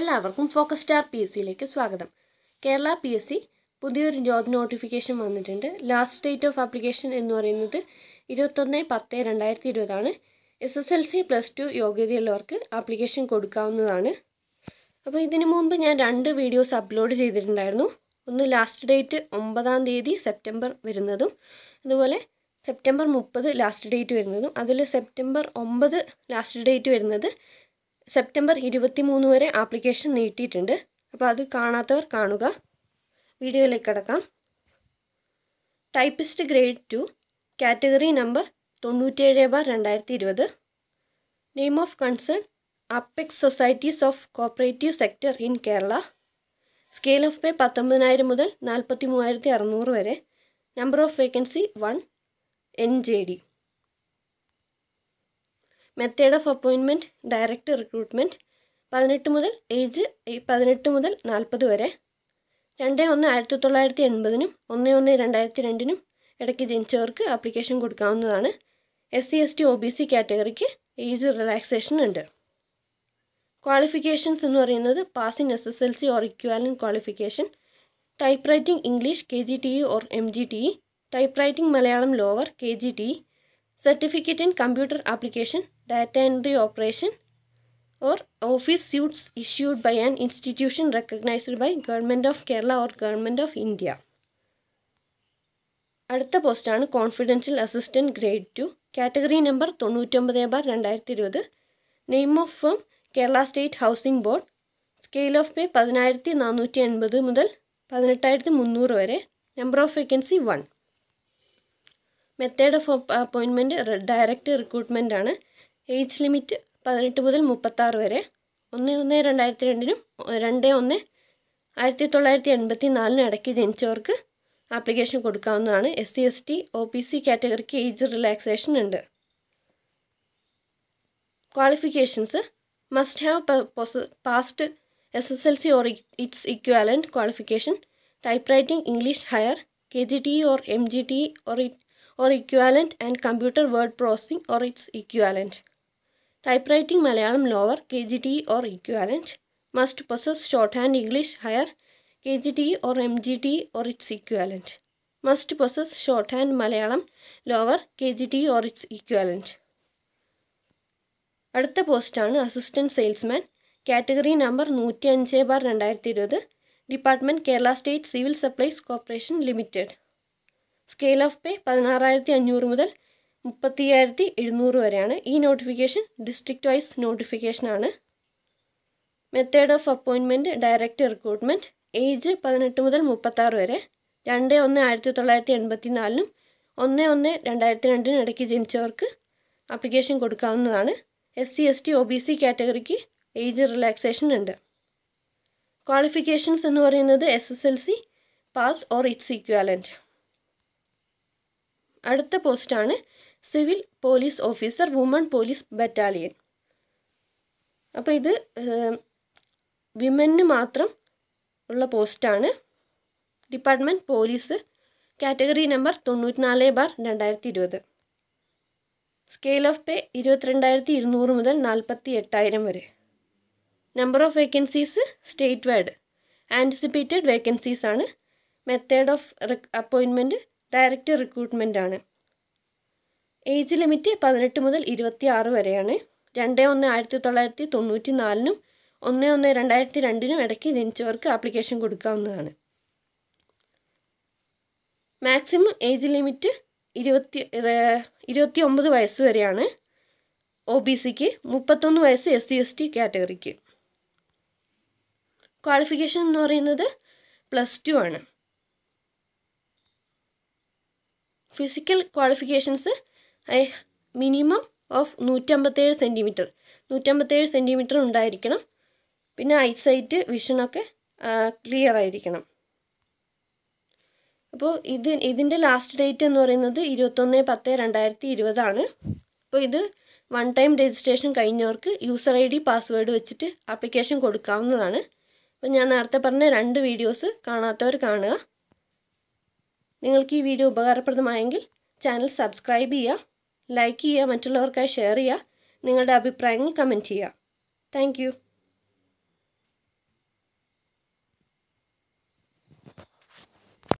എല്ലാവർക്കും focus star P S സിയിലേക്ക് സ്വാഗതം കേരള പി എസ് സി പുതിയൊരു ജോബ് നോട്ടിഫിക്കേഷൻ വന്നിട്ടുണ്ട് ലാസ്റ്റ് ഡേറ്റ് ഓഫ് ആപ്ലിക്കേഷൻ എന്ന് പറയുന്നത് ഇരുപത്തൊന്ന് പത്ത് രണ്ടായിരത്തി ഇരുപതാണ് S S L C plus two യോഗ്യതയുള്ളവർക്ക് ആപ്ലിക്കേഷൻ കൊടുക്കാവുന്നതാണ് അപ്പോൾ ഇതിനു മുമ്പ് ഞാൻ രണ്ട് വീഡിയോസ് അപ്ലോഡ് ചെയ്തിട്ടുണ്ടായിരുന്നു ഒന്ന് ലാസ്റ്റ് ഡേറ്റ് ഒമ്പതാം തീയതി സെപ്റ്റംബർ വരുന്നതും അതുപോലെ സെപ്റ്റംബർ മുപ്പത് ലാസ്റ്റ് ഡേറ്റ് വരുന്നതും അതിൽ സെപ്റ്റംബർ ഒമ്പത് ലാസ്റ്റ് ഡേറ്റ് വരുന്നത് സെപ്റ്റംബർ മൂന്ന് വരെ ആപ്ലിക്കേഷൻ നീട്ടിയിട്ടുണ്ട് അപ്പോൾ അത് കാണാത്തവർ കാണുക വീഡിയോയിലേക്ക് കടക്കാം typist grade two category number തൊണ്ണൂറ്റേഴ് ബാർ രണ്ടായിരത്തി ഇരുപത് name of concern apex societies of cooperative sector in Kerala scale of pay പത്തൊമ്പതിനായിരം മുതൽ നാൽപ്പത്തി മൂവായിരത്തി അറുന്നൂറ് വരെ number of vacancy one N J D method of appointment direct recruitment പതിനെട്ട് മുതൽ ഏജ് പതിനെട്ട് മുതൽ നാൽപ്പത് വരെ രണ്ട് ഒന്ന് ആയിരത്തി തൊള്ളായിരത്തി എൺപതിനും ഒന്ന് ഒന്ന് രണ്ടായിരത്തി രണ്ടിനും ഇടയ്ക്ക് ജനിച്ചവർക്ക് ആപ്ലിക്കേഷൻ കൊടുക്കാവുന്നതാണ് S C S T O B C കാറ്റഗറിക്ക് ഏജ് റിലാക്സേഷൻ ഉണ്ട് ക്വാളിഫിക്കേഷൻസ് എന്ന് പറയുന്നത് pass S S L C or equivalent qualification typewriting English K G T E or M G T E typewriting Malayalam lower K G T E certificate in computer application data entry operation or office suites issued by an institution recognised by government of Kerala or government of India അടുത്ത പോസ്റ്റാണ് confidential assistant grade two category number തൊണ്ണൂറ്റൊമ്പത് bar രണ്ടായിരത്തി ഇരുപത് name of firm Kerala state housing board scale of pay പതിനായിരത്തി നാനൂറ്റി എൺപത് മുതൽ പതിനെട്ടായിരത്തി മുന്നൂറ് വരെ number of vacancy one method of appointment direct recruitment ആണ് ഏജ് ലിമിറ്റ് പതിനെട്ട് മുതൽ മുപ്പത്താറ് വരെ ഒന്ന് ഒന്ന് രണ്ടായിരത്തി രണ്ടിനും രണ്ട് ഒന്ന് ആയിരത്തി തൊള്ളായിരത്തി എൺപത്തി നാലിനും ഇടയ്ക്ക് ജനിച്ചവർക്ക് ആപ്ലിക്കേഷൻ കൊടുക്കാവുന്നതാണ് S C S T O P C കാറ്റഗറിക്ക് ഏജ് റിലാക്സേഷൻ ഉണ്ട് qualifications must have passed S S L C or its equivalent qualification typewriting English higher K G T or M G T or it or equivalent and computer word processing or its equivalent. Typewriting Malayalam lower KGT or equivalent must possess shorthand English higher KGT or MGT or its equivalent. Must possess shorthand Malayalam lower KGT or its equivalent. അടുത്ത post assistant assistant salesman category number അഞ്ച് bar രണ്ടായിരത്തി ഇരുപത് department Kerala state civil supplies corporation scale of pay പതിനാറായിരത്തി അഞ്ഞൂറ് മുതൽ മുപ്പത്തിയായിരത്തി എഴുന്നൂറ് വരെയാണ് ഈ നോട്ടിഫിക്കേഷൻ ഡിസ്ട്രിക്ട് വൈസ് നോട്ടിഫിക്കേഷനാണ് method of appointment direct recruitment age പതിനെട്ട് മുതൽ മുപ്പത്താറ് വരെ രണ്ട് ഒന്ന് ആയിരത്തി തൊള്ളായിരത്തി എൺപത്തി നാലിനും ഒന്ന് ഒന്ന് രണ്ടായിരത്തി രണ്ടിനും ഇടയ്ക്ക് ജനിച്ചവർക്ക് അപ്ലിക്കേഷൻ കൊടുക്കാവുന്നതാണ് S C S T O B C കാറ്റഗറിക്ക് ഏജ് റിലാക്സേഷൻ ഉണ്ട് ക്വാളിഫിക്കേഷൻസ് എന്ന് പറയുന്നത് S S L C pass or its equivalent അടുത്ത പോസ്റ്റാണ് civil police officer woman police battalion അപ്പോൾ ഇത് വിമന് മാത്രം ഉള്ള പോസ്റ്റാണ് ഡിപ്പാർട്ട്മെൻറ്റ് പോലീസ് കാറ്റഗറി നമ്പർ തൊണ്ണൂറ്റിനാല് ബാർ രണ്ടായിരത്തി ഇരുപത് സ്കെയിൽ ഓഫ് പേ ഇരുപത്തിരണ്ടായിരത്തി ഇരുന്നൂറ് മുതൽ നാൽപ്പത്തി എട്ടായിരം വരെ number of vacancies state wide anticipated vacancies ആണ് method of appointment direct recruitment ആണ് ഏജ് ലിമിറ്റ് പതിനെട്ട് മുതൽ ഇരുപത്തി ആറ് വരെയാണ് രണ്ട് ഒന്ന് ആയിരത്തി തൊള്ളായിരത്തി തൊണ്ണൂറ്റി നാലിനും ഒന്ന് ഒന്ന് രണ്ടായിരത്തി രണ്ടിനും ഇടയ്ക്ക് ജനിച്ചവർക്ക് ആപ്ലിക്കേഷൻ കൊടുക്കാവുന്നതാണ് മാക്സിമം ഏജ് ലിമിറ്റ് ഇരുപത്തി ഇരുപത്തി ഒമ്പത് വയസ്സ് വരെയാണ് ഒ ബി സിക്ക് മുപ്പത്തൊന്ന് വയസ്സ് എസ് സി എസ് ടി കാറ്റഗറിക്ക് ക്വാളിഫിക്കേഷൻ എന്ന് പറയുന്നത് പ്ലസ് ടു ആണ് ഫിസിക്കൽ ക്വാളിഫിക്കേഷൻസ് മിനിമം ഓഫ് നൂറ്റമ്പത്തേഴ് സെൻറ്റിമീറ്റർ നൂറ്റമ്പത്തേഴ് സെൻറ്റിമീറ്റർ ഉണ്ടായിരിക്കണം പിന്നെ ഐസൈറ്റ് വിഷനൊക്കെ ക്ലിയർ ആയിരിക്കണം അപ്പോൾ ഇത് ഇതിൻ്റെ ലാസ്റ്റ് ഡേറ്റ് എന്ന് പറയുന്നത് ഇരുപത്തൊന്ന് പത്ത് രണ്ടായിരത്തി ഇരുപതാണ് അപ്പോൾ ഇത് വൺ ടൈം രജിസ്ട്രേഷൻ കഴിഞ്ഞവർക്ക് യൂസർ ഐ ഡി പാസ്വേഡ് വെച്ചിട്ട് ആപ്ലിക്കേഷൻ കൊടുക്കാവുന്നതാണ് അപ്പോൾ ഞാൻ നേരത്തെ പറഞ്ഞ രണ്ട് വീഡിയോസ് കാണാത്തവർ കാണുക നിങ്ങൾക്ക് ഈ വീഡിയോ ഉപകാരപ്രദമായെങ്കിൽ ചാനൽ സബ്സ്ക്രൈബ് ചെയ്യുക ലൈക്ക് ചെയ്യുക മറ്റുള്ളവർക്കായി ഷെയർ ചെയ്യുക നിങ്ങളുടെ അഭിപ്രായങ്ങൾ കമൻറ്റ് ചെയ്യുക താങ്ക്